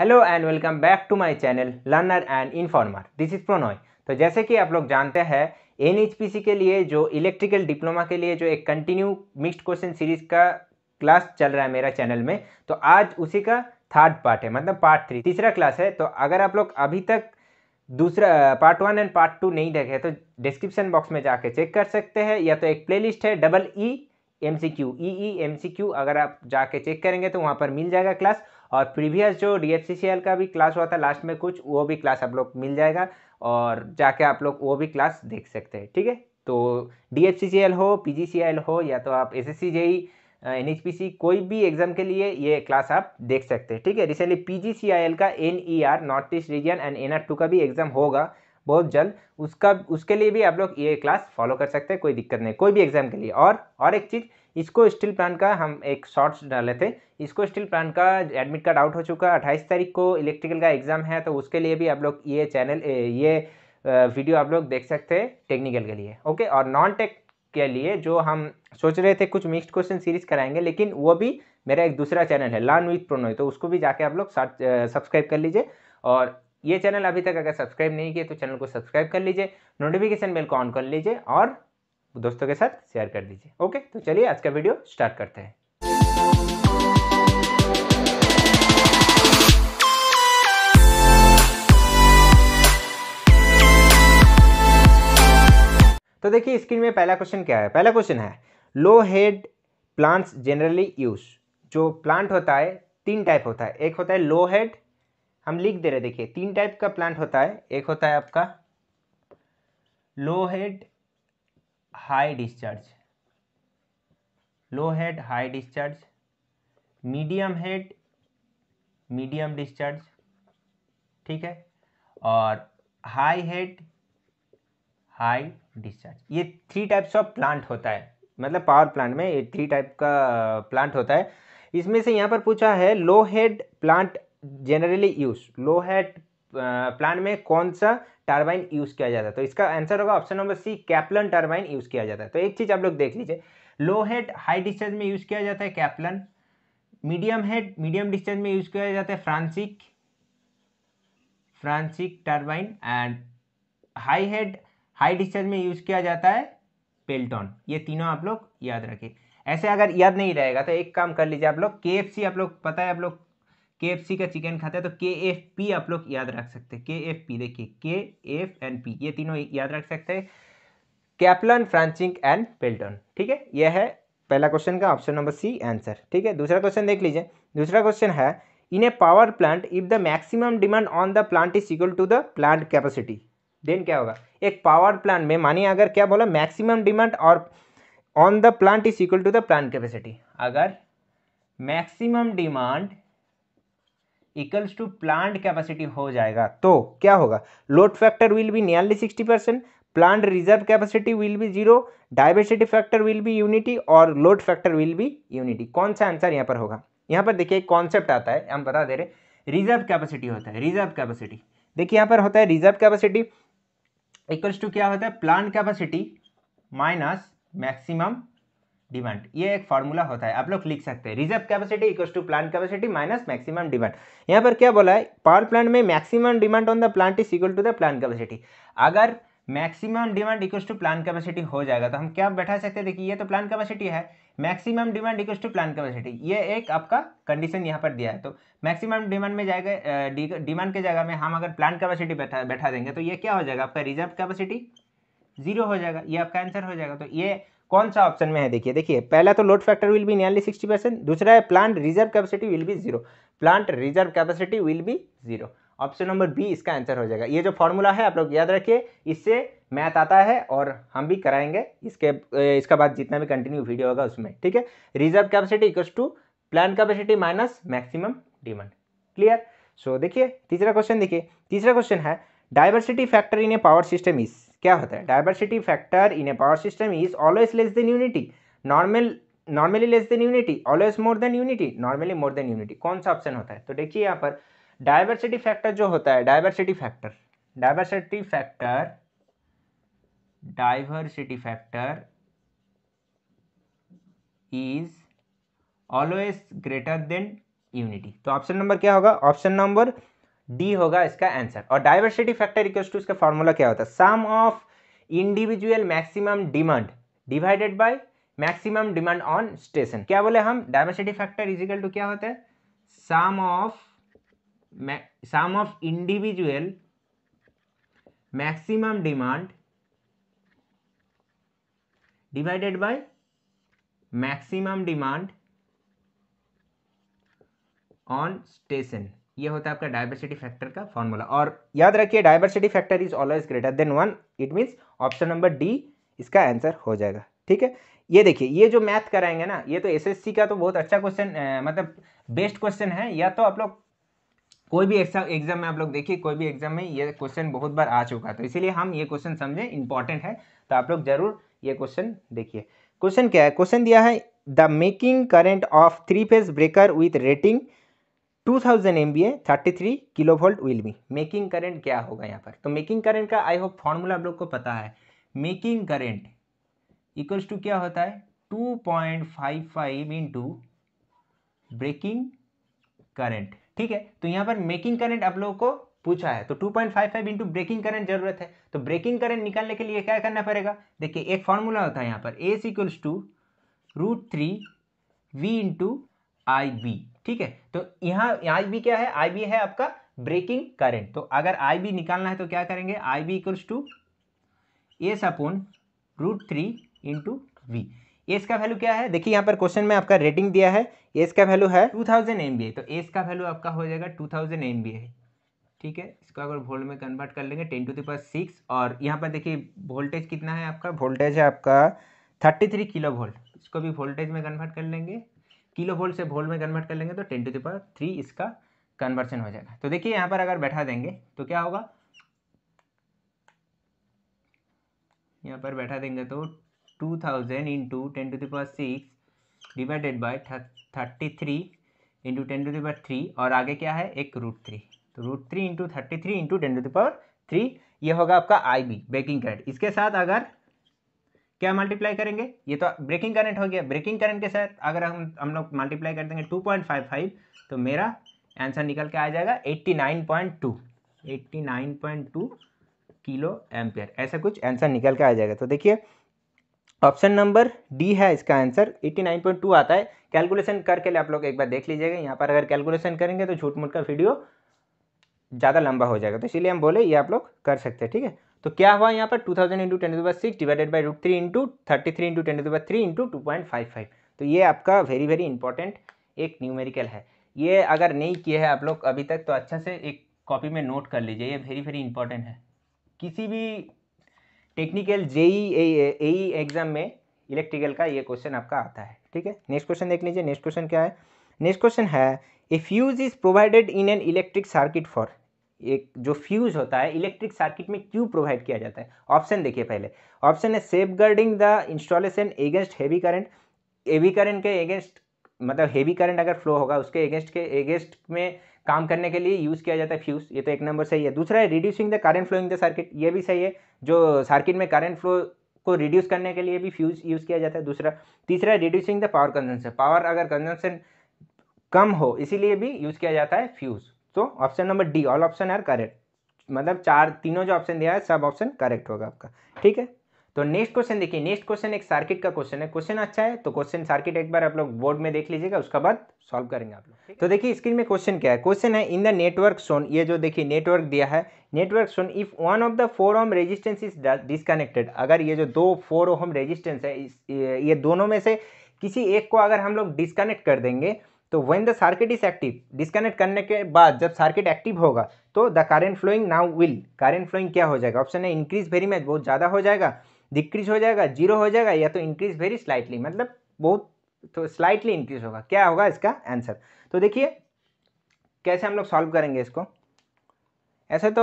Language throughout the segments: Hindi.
hello and welcome back to my channel learner and informer this is Pronoy तो जैसे कि आप लोग जानते हैं एन के लिए जो इलेक्ट्रिकल डिप्लोमा के लिए जो एक कंटिन्यू मिक्स्ड क्वेश्चन सीरीज का क्लास चल रहा है मेरा चैनल में तो आज उसी का थर्ड पार्ट है मतलब पार्ट थ्री तीसरा क्लास है तो अगर आप लोग अभी तक दूसरा part one and part two नहीं देखे तो डिस्क्रिप्शन बॉक्स में जाके चेक कर सकते हैं या तो एक प्लेलिस्ट है double E M C Q E E M C Q अगर आप जाके चेक करेंगे तो वहाँ पर मिल जाएगा क्लास और प्रीवियस जो डी का भी क्लास हुआ था लास्ट में कुछ वो भी क्लास आप लोग मिल जाएगा और जाके आप लोग वो भी क्लास देख सकते हैं ठीक है तो डी हो पी हो या तो आप S S N H P C कोई भी एग्जाम के लिए ये क्लास आप देख सकते हैं ठीक है recently P G C I L का N E R North East Region and N R two का भी एग्जाम होगा बहुत जल्द उसका उसके लिए भी आप लोग ये क्लास फॉलो कर सकते हैं कोई दिक्कत नहीं कोई भी एग्जाम के लिए और और एक चीज़ इसको स्टील प्लान का हम एक शॉर्ट्स डाले थे इसको स्टील प्लान का एडमिट कार्ड आउट हो चुका है अट्ठाईस तारीख को इलेक्ट्रिकल का एग्जाम है तो उसके लिए भी आप लोग e ये चैनल ये वीडियो आप लोग देख सकते हैं टेक्निकल के लिए ओके और नॉन टेक के लिए जो हम सोच रहे थे कुछ मिक्स्ड क्वेश्चन सीरीज कराएंगे लेकिन वो भी मेरा एक दूसरा चैनल है लर्न विथ प्रोनोई तो उसको भी जाके आप लोग सब्सक्राइब कर लीजिए और ये चैनल अभी तक अगर सब्सक्राइब नहीं किए तो चैनल को सब्सक्राइब कर लीजिए नोटिफिकेशन बेल को ऑन कर लीजिए और दोस्तों के साथ शेयर कर दीजिए ओके तो चलिए आज का वीडियो स्टार्ट करते हैं तो देखिए स्क्रीन में पहला क्वेश्चन क्या है पहला क्वेश्चन है low head plants generally use जो प्लांट होता है तीन टाइप होता है एक होता है लो हेड हम लिख दे रहे देखिए तीन टाइप का प्लांट होता है एक होता है आपका low head high discharge low head high discharge medium head medium discharge ठीक है और हाई हेड हाई डिस्चार्ज ये थ्री टाइप्स ऑफ प्लांट होता है मतलब पावर प्लांट में ये थ्री टाइप का प्लांट होता है इसमें से यहाँ पर पूछा है low head plant generally use low head plant में कौन सा टर्बाइन यूज किया जाता है तो इसका आंसर होगा option number C Kaplan turbine use किया जाता है तो एक चीज आप लोग देख लीजिए लो हेड हाई डिस्चार्ज में यूज किया जाता है Kaplan medium head medium discharge में यूज किया जाता है Francis Francis turbine and high head high discharge में यूज किया जाता है पेल्टॉन ये तीनों आप लोग याद रखें ऐसे अगर याद नहीं रहेगा तो एक काम कर लीजिए आप लोग के आप लोग पता है आप लोग के का चिकन खाता है तो के एफ पी आप लोग याद रख सकते हैं के एफ पी देखिए के एफ एंड पी ये तीनों याद रख सकते हैं कैपलन फ्रांचिंग एंड पेल्टन ठीक है यह है पहला क्वेश्चन का ऑप्शन नंबर सी आंसर ठीक है दूसरा क्वेश्चन देख लीजिए दूसरा क्वेश्चन है in a power plant if the maximum demand on the plant is equal to the plant capacity then क्या होगा एक पावर प्लांट में मानिए अगर क्या बोला मैक्सिमम डिमांड और on the plant is equal to the plant capacity अगर maximum demand equals to plant capacity हो जाएगा तो क्या होगा load factor will be nearly sixty percent plant reserve capacity will be zero diversity factor will be unity और load factor will be unity कौन सा आंसर यहाँ पर होगा यहाँ पर देखिए एक कॉन्सेप्ट आता है हम बता दे रहे रिजर्व कैपेसिटी होता है रिजर्व कैपेसिटी देखिए यहाँ पर होता है रिजर्व कैपेसिटी इक्वल्स टू क्या होता है plant capacity minus maximum demand ये एक फॉर्मूला होता है आप लोग लिख सकते हैं reserve capacity equal to plant capacity minus maximum demand यहाँ पर क्या बोला है पावर प्लांट में maximum demand on the plant is equal to the plant capacity अगर maximum demand equal to plant capacity हो जाएगा तो हम क्या बैठा सकते हैं देखिए ये तो प्लान कैपेसिटी है maximum demand equal to plant capacity ये एक आपका कंडीशन यहाँ पर दिया है तो मैक्सिमम डिमांड में जाएगा डिमांड के जगह में हम अगर प्लान कैपेसिटी बैठा बैठा देंगे तो ये क्या हो जाएगा आपका रिजर्व कैपेसिटी जीरो हो जाएगा ये आपका आंसर हो जाएगा तो ये कौन सा ऑप्शन में है देखिए देखिए पहला तो load factor will be nearly sixty percent दूसरा है plant reserve capacity will be zero plant reserve capacity will be zero option number B इसका आंसर हो जाएगा ये जो फॉर्मूला है आप लोग याद रखिए इससे मैथ आता है और हम भी कराएंगे इसके इसका बाद जितना भी कंटिन्यू वीडियो होगा उसमें ठीक है reserve capacity equal to plant capacity minus maximum demand clear so देखिए तीसरा क्वेश्चन देखिए तीसरा क्वेश्चन है diversity factor in a power system is क्या होता है diversity factor in a power system is always less than unity normal normally less than unity always more than unity normally more than unity कौन सा ऑप्शन होता है तो देखिए यहाँ पर डायवर्सिटी फैक्टर जो होता है diversity factor diversity factor diversity factor is always greater than unity तो ऑप्शन नंबर क्या होगा ऑप्शन नंबर डी होगा इसका आंसर और डाइवर्सिटी फैक्टर इक्वल्स टू इसका फॉर्मूला क्या होता है sum of individual maximum demand divided by maximum demand on station क्या बोले हम डाइवर्सिटी फैक्टर इजिकल टू क्या होता है sum of sum of individual maximum demand divided by maximum demand on station ये होता है आपका डायवर्सिटी फैक्टर का फॉर्मूला और याद रखिए diversity factor is always greater than one it means option number D इसका आंसर हो जाएगा ठीक है ये देखिए ये जो मैथ कराएंगे ना ये तो एसएससी का तो बहुत अच्छा क्वेश्चन मतलब बेस्ट क्वेश्चन है या तो आप लोग कोई भी एग्जाम एग्जाम में आप लोग देखिए कोई भी एग्जाम में ये क्वेश्चन बहुत बार आ चुका है तो इसीलिए हम ये क्वेश्चन समझें इंपॉर्टेंट है तो आप लोग जरूर ये क्वेश्चन देखिए क्वेश्चन क्या है क्वेश्चन दिया है the making current of three phase breaker with rating two thousand M V A thirty three kilo volt will be making current क्या होगा यहाँ पर तो मेकिंग करेंट का आई होप फॉर्मूला आप लोग को पता है मेकिंग करेंट इक्वल्स टू क्या होता है two point five five into breaking current ठीक है तो यहाँ पर मेकिंग करेंट आप लोगों को पूछा है तो 2.55 point five five into breaking current जरूरत है तो ब्रेकिंग करंट निकालने के लिए क्या करना पड़ेगा देखिए एक फॉर्मूला होता है यहाँ पर A equals to root three V into I B ठीक है तो यहाँ आई बी क्या है आई बी है आपका ब्रेकिंग करंट तो अगर आई बी निकालना है तो क्या करेंगे I B equals to S upon root three into V S का वैल्यू क्या है देखिए यहाँ पर क्वेश्चन में आपका रेटिंग दिया है एस का वैल्यू है 2000 थाउजेंड तो एस का वैल्यू आपका हो जाएगा 2000 थाउजेंड ठीक है इसको अगर वोल्ट में कन्वर्ट कर लेंगे ten to the power six और यहाँ पर देखिए वोल्टेज कितना है आपका वोल्टेज है आपका थर्टी थ्री किलो वोल्ट इसको भी वोल्टेज में कन्वर्ट कर लेंगे किलो वोल्ट से वोल्ट में कन्वर्ट कर लेंगे तो टेन टू दी थ्री इसका कन्वर्शन हो जाएगा तो देखिए यहाँ पर अगर बैठा देंगे तो क्या होगा यहाँ पर बैठा देंगे तो two thousand into ten to the power six divided by thirty three into ten to the power three और आगे क्या है एक रूट थ्री तो root three into thirty three into ten to the power three ये होगा आपका आई बी बेकिंग क्रेड इसके साथ अगर क्या मल्टीप्लाई करेंगे ये तो ब्रेकिंग करंट हो गया ब्रेकिंग करंट के साथ अगर हम हम लोग मल्टीप्लाई कर देंगे 2.55 तो मेरा आंसर निकल के आ जाएगा 89.2 89.2 किलो एम्पियर ऐसा कुछ आंसर निकल के आ जाएगा तो देखिए ऑप्शन नंबर डी है इसका आंसर 89.2 आता है कैलकुलेशन करके लिए आप लोग एक बार देख लीजिएगा यहाँ पर अगर कैलकुलेशन करेंगे तो झूठ मूठ का वीडियो ज़्यादा लंबा हो जाएगा तो इसीलिए हम बोले ये आप लोग कर सकते हैं ठीक है तो क्या हुआ यहाँ पर two thousand into ten six divided by root three into thirty three into ten three into two point five five तो ये आपका वेरी वेरी इंपॉर्टेंट एक न्यूमेरिकल है ये अगर नहीं किया है आप लोग अभी तक तो अच्छा से एक कॉपी में नोट कर लीजिए ये वेरी वेरी इंपॉर्टेंट है किसी भी टेक्निकल जेई एई एग्जाम में इलेक्ट्रिकल का ये क्वेश्चन आपका आता है ठीक है नेक्स्ट क्वेश्चन देख लीजिए नेक्स्ट क्वेश्चन क्या है नेक्स्ट क्वेश्चन है a fuse is provided in an electric circuit for एक जो फ्यूज होता है इलेक्ट्रिक सर्किट में क्यों प्रोवाइड किया जाता है ऑप्शन देखिए पहले ऑप्शन है safeguarding the installation against heavy current heavy current के एगेंस्ट मतलब हेवी करंट अगर फ्लो होगा उसके एगेंस्ट के एगेंस्ट में काम करने के लिए यूज़ किया जाता है फ्यूज ये तो एक नंबर सही है दूसरा है reducing the current flowing the circuit ये भी सही है जो सर्किट में करंट फ्लो को रिड्यूस करने के लिए भी फ्यूज यूज़ किया जाता है दूसरा तीसरा है reducing the power consumption power अगर कंजम्पशन कम हो इसीलिए भी यूज़ किया जाता है फ्यूज़ तो option number D all option are correct मतलब चार तीनों जो ऑप्शन दिया है सब ऑप्शन करेक्ट होगा आपका ठीक है तो नेक्स्ट क्वेश्चन देखिए नेक्स्ट क्वेश्चन एक सर्किट का क्वेश्चन है क्वेश्चन अच्छा है तो क्वेश्चन सर्किट एक बार आप लोग बोर्ड में देख लीजिएगा उसका बाद सॉल्व करेंगे आप लोग तो देखिए स्क्रीन में क्वेश्चन क्या है क्वेश्चन है इन द नेटवर्क सोन ये जो देखिए नेटवर्क दिया है network shown if one of the four ohm resistance is disconnected अगर ये जो दो फोर ओम रेजिस्टेंस है ये दोनों में से किसी एक को अगर हम लोग डिस्कनेक्ट कर देंगे तो when the circuit is active disconnect करने के बाद जब सर्किट एक्टिव होगा तो the current flowing now will current flowing क्या हो जाएगा ऑप्शन है इंक्रीज वेरी मैच बहुत ज़्यादा हो जाएगा डिक्रीज हो जाएगा जीरो हो जाएगा या तो इंक्रीज वेरी स्लाइटली मतलब बहुत तो स्लाइटली इंक्रीज होगा क्या होगा इसका आंसर तो देखिए कैसे हम लोग सॉल्व करेंगे इसको ऐसे तो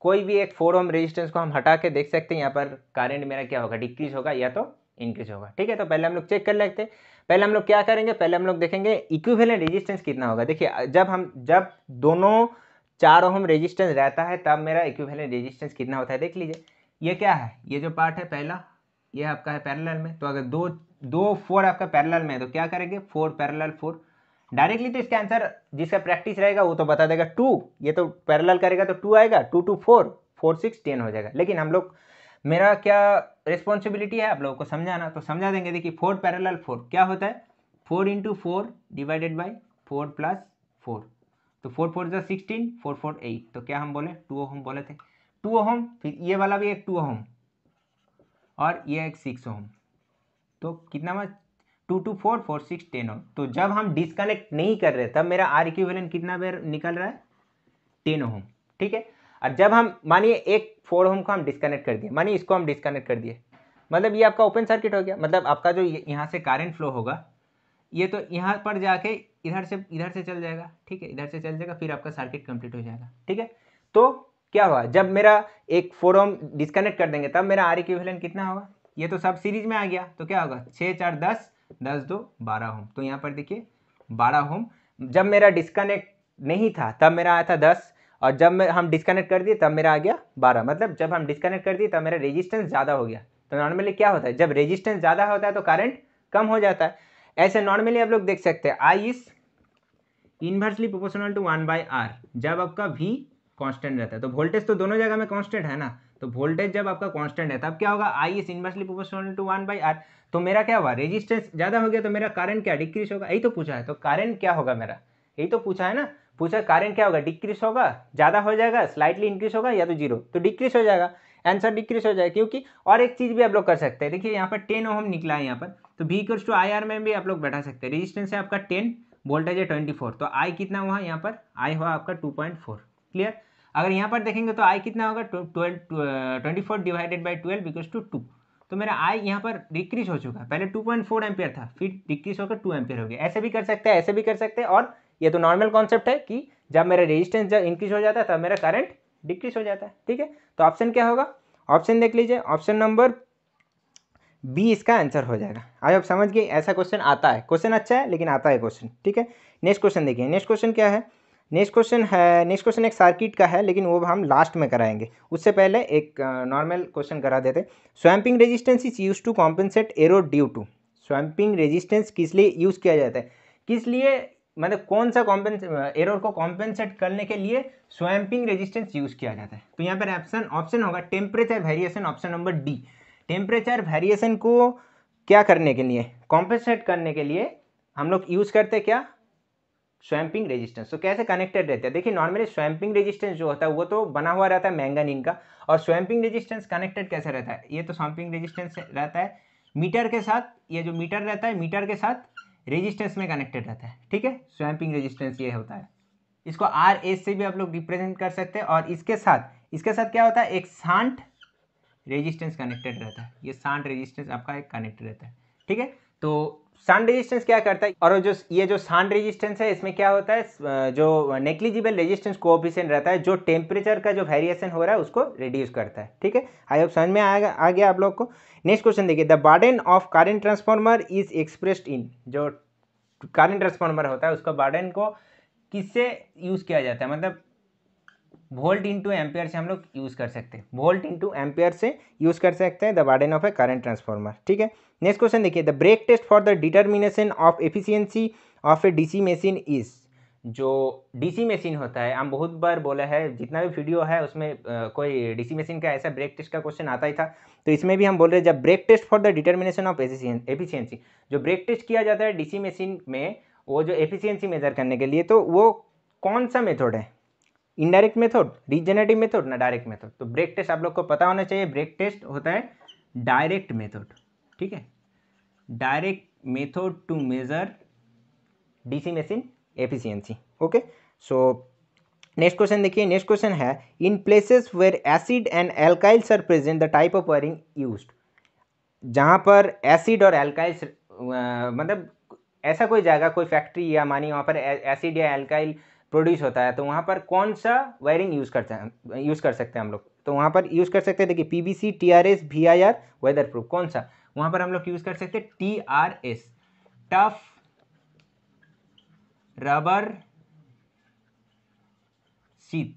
कोई भी एक फोर ओम रेजिस्टेंस को हम हटा के देख सकते हैं यहाँ पर करंट मेरा क्या होगा डिक्रीज होगा या तो इंक्रीज होगा ठीक है तो पहले हम लोग चेक कर लेते हैं पहले हम लोग क्या करेंगे पहले हम लोग देखेंगे इक्विवेलेंट रेजिस्टेंस कितना होगा देखिए जब हम जब दोनों चार ओम रेजिस्टेंस रहता है तब मेरा इक्विवेलेंट रेजिस्टेंस कितना होता है देख लीजिए ये क्या है ये जो पार्ट है पहला ये आपका है पैरेलल में तो अगर दो दो फोर आपका पैरेलल में है तो क्या करेंगे फोर पैरेलल फोर डायरेक्टली तो इसका आंसर जिसका प्रैक्टिस रहेगा वो तो बता देगा टू ये तो पैरेलल करेगा तो टू आएगा two two four four six ten हो जाएगा लेकिन हम लोग मेरा क्या रिस्पॉन्सिबिलिटी है आप लोगों को समझाना तो समझा देंगे देखिए फोर पैरेलल फोर क्या होता है four into four divided by four plus four तो फोर फोर जो सिक्सटीन फोर फोर एट तो क्या हम बोले टू होम बोले थे टू होम फिर ये वाला भी एक टू होम और ये एक सिक्स होम तो कितना मैं two two four four six ten ohm तो जब हम डिस्कनेक्ट नहीं कर रहे तब मेरा आर इक्विवेलेंट कितना बेर निकल रहा है टेन होम ठीक है और जब हम मानिए एक फोर होम को हम डिस्कनेक्ट कर दिए मानिए इसको हम डिस्कनेक्ट कर दिए मतलब ये आपका ओपन सर्किट हो गया मतलब आपका जो यहाँ से कारेंट फ्लो होगा ये तो यहाँ पर जाके इधर से इधर से चल जाएगा ठीक है इधर से चल जाएगा फिर आपका सर्किट कंप्लीट हो जाएगा ठीक है तो क्या हुआ जब मेरा एक फोर ओम डिस्कनेक्ट कर देंगे तब मेरा आर इक्विवेलेंट कितना होगा ये तो सब सीरीज में आ गया तो क्या होगा छः चार दस दस दो बारह होम तो यहाँ पर देखिए बारह होम जब मेरा डिस्कनेक्ट नहीं था तब मेरा आया था दस और जब मैं हम डिस्कनेक्ट कर दिए तब मेरा आ गया बारह मतलब जब हम डिस्कनेक्ट कर दिए तब मेरा रेजिस्टेंस ज़्यादा हो गया तो नॉर्मली क्या होता है जब रेजिस्टेंस ज़्यादा होता है तो करंट कम हो जाता है ऐसे नॉर्मली आप लोग देख सकते हैं I is inversely proportional to one by R जब आपका वी कांस्टेंट रहता है तो वोल्टेज तो दोनों जगह में कांस्टेंट है ना तो वोल्टेज जब आपका कांस्टेंट है तब क्या होगा I is inversely proportional to one by R तो मेरा क्या हुआ रेजिस्टेंस ज़्यादा हो गया तो मेरा करंट क्या डिक्रीज होगा यही तो पूछा है तो करंट क्या होगा मेरा यही तो पूछा है ना पूछा कारण क्या होगा डिक्रीज होगा ज़्यादा हो जाएगा स्लाइटली इंक्रीज होगा या तो जीरो तो डिक्रीज हो जाएगा आंसर डिक्रीज हो जाएगा क्योंकि और एक चीज़ भी आप लोग कर सकते हैं देखिए यहाँ पर टेन ओम निकला है यहाँ पर तो भी इक्वल्स टू आई आर में भी आप लोग बैठा सकते हैं रजिस्टेंस है आपका टेन वोल्टेज है ट्वेंटी फोर तो आई कितना हुआ यहाँ पर आई हुआ आपका टू पॉइंट फोर क्लियर अगर यहाँ पर देखेंगे तो आई कितना होगा twenty four divided by twelve because two two तो मेरा आई यहाँ पर डिक्रीज हो चुका है पहले टू पॉइंट फोर एम्पियर था फिर डिक्रीज होकर टू एम्पियर हो गया ऐसे भी कर सकते हैं ऐसे भी कर सकते हैं और ये तो नॉर्मल कॉन्सेप्ट है कि जब मेरा रेजिस्टेंस जब इंक्रीज हो जाता है तब मेरा करंट डिक्रीज हो जाता है ठीक है तो ऑप्शन क्या होगा ऑप्शन देख लीजिए ऑप्शन नंबर बी इसका आंसर हो जाएगा आज आप समझ गए ऐसा क्वेश्चन आता है क्वेश्चन अच्छा है लेकिन आता है क्वेश्चन ठीक है नेक्स्ट क्वेश्चन देखिए नेक्स्ट क्वेश्चन क्या है नेक्स्ट क्वेश्चन है नेक्स्ट क्वेश्चन एक सर्किट का है लेकिन वो हम लास्ट में कराएंगे उससे पहले एक नॉर्मल क्वेश्चन करा देते swamping resistance is use to compensate error due to swamping resistance किस लिए यूज़ किया जाता है किस लिए मतलब कौन सा कॉम्पेंस एरर को कॉम्पेंसेट करने के लिए स्वैम्पिंग रेजिस्टेंस यूज किया जाता है तो यहाँ पर ऑप्शन ऑप्शन होगा temperature variation option number D temperature variation को क्या करने के लिए कॉम्पेंसेट करने के लिए हम लोग यूज़ करते क्या स्वैम्पिंग रेजिस्टेंस तो कैसे कनेक्टेड रहते हैं देखिए नॉर्मली स्वैम्पिंग रेजिस्टेंस जो होता है वो तो बना हुआ रहता है मैंगानीन का और स्वैम्पिंग रेजिस्टेंस कनेक्टेड कैसे रहता है ये तो स्वैम्पिंग रेजिस्टेंस रहता है मीटर के साथ ये जो मीटर रहता है मीटर के साथ रेजिस्टेंस में कनेक्टेड रहता है ठीक है स्वैम्पिंग रेजिस्टेंस ये होता है इसको आर एस से भी आप लोग रिप्रेजेंट कर सकते हैं और इसके साथ इसके साथ क्या होता है एक सांट रेजिस्टेंस कनेक्टेड रहता है ये सांट रेजिस्टेंस आपका एक कनेक्टेड रहता है ठीक है तो सन रेजिस्टेंस क्या करता है और जो ये जो सन रेजिस्टेंस है इसमें क्या होता है जो नेक्लिजिबल रेजिस्टेंस को रहता है जो टेम्परेचर का जो वेरिएशन हो रहा है उसको रिड्यूस करता है ठीक है आई होप समझ में आएगा आ गया आप लोग को नेक्स्ट क्वेश्चन देखिए the burden of current transformer is expressed in जो कारेंट ट्रांसफॉर्मर होता है उसका बार्डन को किससे यूज़ किया जाता है मतलब वोल्ट इंटू एम्पेयर से हम लोग यूज़ कर सकते हैं वोल्ट इंटू एम्पेयर से यूज़ कर सकते हैं the burden of a current transformer ठीक है नेक्स्ट क्वेश्चन देखिए the brake test for the determination of efficiency of a DC machine is जो डीसी मशीन होता है हम बहुत बार बोला है जितना भी वीडियो है उसमें कोई कोई डीसी मशीन का ऐसा ब्रेक टेस्ट का क्वेश्चन आता ही था तो इसमें भी हम बोल रहे हैं जब brake test for the determination of efficiency जो ब्रेक टेस्ट किया जाता है डीसी मशीन में वो जो एफिशियंसी मेजर करने के लिए तो वो कौन सा मेथड है इनडायरेक्ट मेथड रिजेनेटिव मेथड ना डायरेक्ट मेथड तो ब्रेक टेस्ट आप लोग को पता होना चाहिए ब्रेक टेस्ट होता है डायरेक्ट मेथड ठीक है direct method to measure DC machine efficiency okay so next question देखिए नेक्स्ट क्वेश्चन है in places where acid and alkalis are present the type of wiring use जहाँ पर एसिड और एल्काइल्स मतलब ऐसा कोई जगह कोई फैक्ट्री या मानिए वहाँ पर एसिड या एल्काइल प्रोड्यूस होता है तो वहाँ पर कौन सा वायरिंग यूज़ करते हैं यूज़ कर सकते हैं हम लोग तो वहाँ पर यूज़ कर सकते हैं देखिए P B C T R S V I R weather proof कौन सा वहाँ पर हम लोग यूज़ कर सकते हैं T R S tough rubber sheet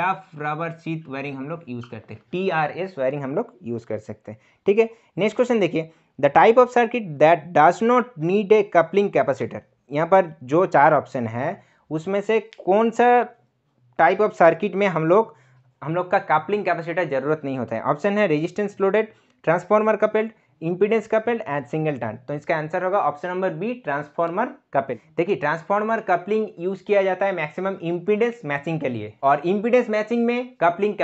tough rubber sheet wiring हम लोग यूज़ करते हैं टी आर एस वायरिंग हम लोग यूज़ कर सकते हैं ठीक है नेक्स्ट क्वेश्चन देखिए the type of circuit that does not need a coupling capacitor यहाँ पर जो चार ऑप्शन है उसमें से कौन सा टाइप ऑफ सर्किट में हम लोग हम लोग का कपलिंग कैपेसिटर जरूरत नहीं होता है ऑप्शन है resistance loaded transformer coupled impedance coupled and single turn तो इसका आंसर होगा option number B transformer coupled देखिए ट्रांसफार्मर कपलिंग यूज किया जाता है मैक्सिमम इंपीडेंस मैचिंग के लिए और इंपीडेंस मैचिंग में कपलिंग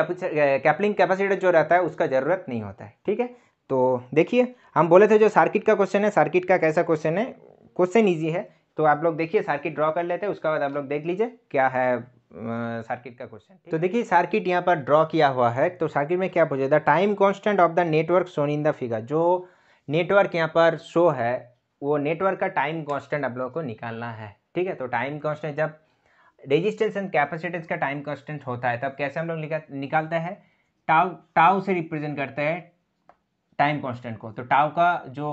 कपलिंग कैपेसिटर जो रहता है उसका जरूरत नहीं होता है ठीक है तो देखिए हम बोले थे जो सर्किट का क्वेश्चन है सर्किट का कैसा क्वेश्चन है क्वेश्चन ईजी है तो आप लोग देखिए सर्किट ड्रॉ कर लेते हैं उसके बाद आप लोग देख लीजिए क्या है सर्किट का क्वेश्चन तो देखिए सर्किट यहाँ पर ड्रॉ किया हुआ है तो सर्किट में क्या पूछे the time constant of the network shown in the figure जो नेटवर्क यहाँ पर शो है वो नेटवर्क का टाइम कॉन्स्टेंट आप लोगों को निकालना है ठीक है तो टाइम कॉन्स्टेंट जब रेजिस्टेंस एंड कैपेसिटेंस का टाइम कॉन्स्टेंट होता है तब कैसे हम लोग निकालते हैं टाव टाव से रिप्रेजेंट करते हैं टाइम कॉन्स्टेंट को तो टाव का जो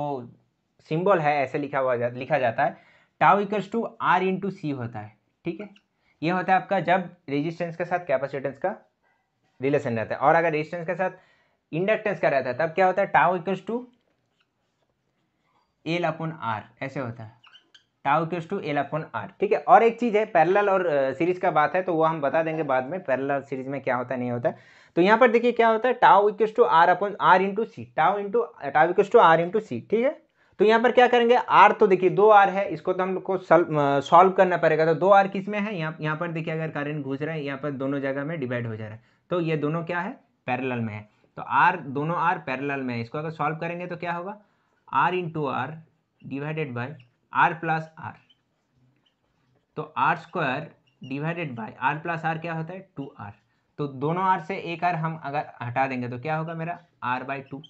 सिंबल है ऐसे लिखा हुआ जा, लिखा जाता है tau equals to R into C होता है ठीक है ये होता है आपका जब रेजिस्टेंस के साथ कैपेसिटेंस का रिलेशन रहता है और अगर रेजिस्टेंस के साथ इंडक्टेंस का रहता है तब क्या होता है tau equals to L upon R ऐसे होता है tau equals to L upon R ठीक है और एक चीज़ है पैरेलल और सीरीज का बात है तो वो हम बता देंगे बाद में पैरेलल सीरीज में क्या होता है नहीं होता तो यहाँ पर देखिए क्या होता है tau equals to R upon R into C tau into tau equals to R into C ठीक है तो यहाँ पर क्या करेंगे आर तो देखिए दो आर है इसको तो हम लोग को सॉल्व करना पड़ेगा तो दो आर किस में है यहाँ यहाँ पर देखिए अगर करंट घुस रहा है यहाँ पर दोनों जगह में डिवाइड हो जा रहा है तो ये दोनों क्या है पैरेलल में है तो आर दोनों आर पैरेलल में है इसको अगर सॉल्व करेंगे तो क्या होगा R into R divided by R plus R तो R square divided by R plus R क्या होता है टू आर तो दोनों आर से एक आर हम अगर हटा देंगे तो क्या होगा मेरा आर बाई टू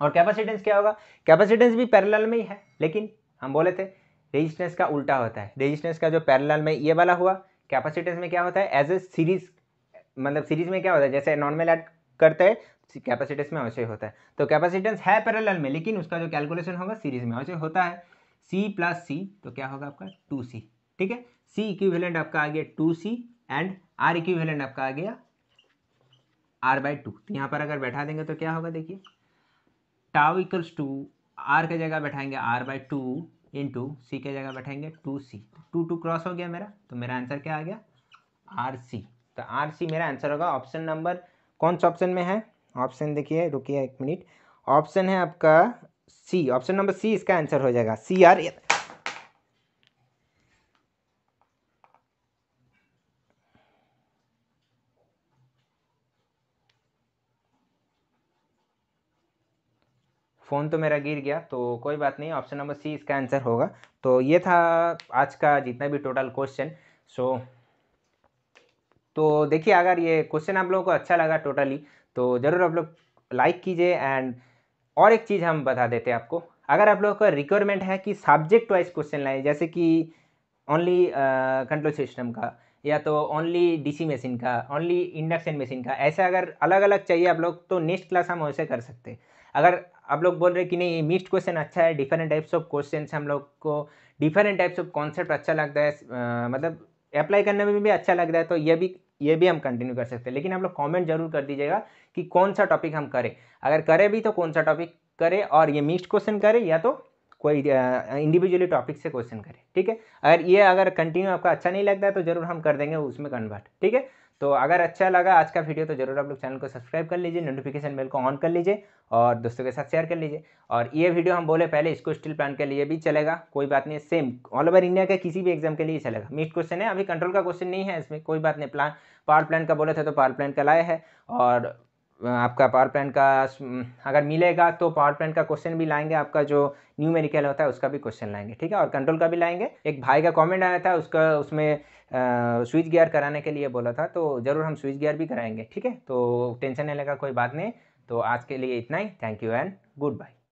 और कैपेसिटेंस क्या होगा कैपेसिटेंस भी पैरेलल में ही है लेकिन हम बोले थे रेजिस्टेंस का उल्टा होता है रेजिस्टेंस का जो पैरेलल में ये वाला हुआ कैपेसिटेंस में क्या होता है एज ए सीरीज मतलब सीरीज में क्या होता है जैसे नॉर्मल ऐड करते हैं कैपेसिटेंस में वैसे होता है तो कैपेसिटेंस है पैरेलल में लेकिन उसका जो कैलकुलेशन होगा सीरीज में वैसे होता है सी प्लस सी तो क्या होगा आपका टू सी ठीक है सी इक्विवेलेंट आपका आ गया two C and R equivalent आपका आ गया आर बाई टू तो यहाँ पर अगर बैठा देंगे तो क्या होगा देखिए टाव इक्वल्स टू आर के जगह बैठाएंगे R by two into C के जगह बैठाएंगे two C two two cross हो गया मेरा तो मेरा आंसर क्या आ गया आर सी तो आर सी मेरा आंसर होगा ऑप्शन नंबर कौन सा ऑप्शन में है ऑप्शन देखिए रुकिए एक मिनट ऑप्शन है आपका सी ऑप्शन नंबर सी इसका आंसर हो जाएगा सी आर फ़ोन तो मेरा गिर गया तो कोई बात नहीं ऑप्शन नंबर सी इसका आंसर होगा तो ये था आज का जितना भी टोटल क्वेश्चन सो तो देखिए अगर ये क्वेश्चन आप लोगों को अच्छा लगा टोटली तो ज़रूर आप लोग लाइक कीजिए एंड और एक चीज़ हम बता देते हैं आपको अगर आप लोगों का रिक्वायरमेंट है कि सब्जेक्ट वाइज क्वेश्चन लाएँ जैसे कि ओनली कंट्रोल सिस्टम का या तो ओनली डीसी मशीन का ओनली इंडक्शन मशीन का ऐसे अगर अलग अलग चाहिए आप लोग तो नेक्स्ट क्लास हम वैसे कर सकते हैं अगर आप लोग बोल रहे कि नहीं मिक्सड क्वेश्चन अच्छा है डिफरेंट टाइप्स ऑफ क्वेश्चन हम लोग को डिफरेंट टाइप्स ऑफ कॉन्सेप्ट अच्छा लगता है मतलब अप्लाई करने में भी अच्छा लगता है तो ये भी ये भी हम कंटिन्यू कर सकते हैं लेकिन आप लोग कमेंट जरूर कर दीजिएगा कि कौन सा टॉपिक हम करें अगर करें भी तो कौन सा टॉपिक करें और ये मिक्सड क्वेश्चन करें या तो कोई इंडिविजुअली टॉपिक से क्वेश्चन करें ठीक है अगर ये अगर कंटिन्यू आपका अच्छा नहीं लगता है तो ज़रूर हम कर देंगे उसमें कन्वर्ट ठीक है तो अगर अच्छा लगा आज का वीडियो तो जरूर आप लोग चैनल को सब्सक्राइब कर लीजिए नोटिफिकेशन बेल को ऑन कर लीजिए और दोस्तों के साथ शेयर कर लीजिए और ये वीडियो हम बोले पहले इसको स्टील प्लांट के लिए भी चलेगा कोई बात नहीं सेम ऑल ओवर इंडिया के किसी भी एग्जाम के लिए चलेगा मीट क्वेश्चन है अभी कंट्रोल का क्वेश्चन नहीं है इसमें कोई बात नहीं प्लान पावर प्लांट का बोले थे तो पावर प्लांट का लाया है और आपका पावर प्लांट का अगर मिलेगा तो पावर प्लांट का क्वेश्चन भी लाएंगे आपका जो न्यू मेरिकल होता है उसका भी क्वेश्चन लाएंगे ठीक है और कंट्रोल का भी लाएंगे एक भाई का कमेंट आया था उसका उसमें स्विच गियर कराने के लिए बोला था तो ज़रूर हम स्विच गियर भी कराएंगे ठीक है तो टेंशन लेने का कोई बात नहीं तो आज के लिए इतना ही thank you and good bye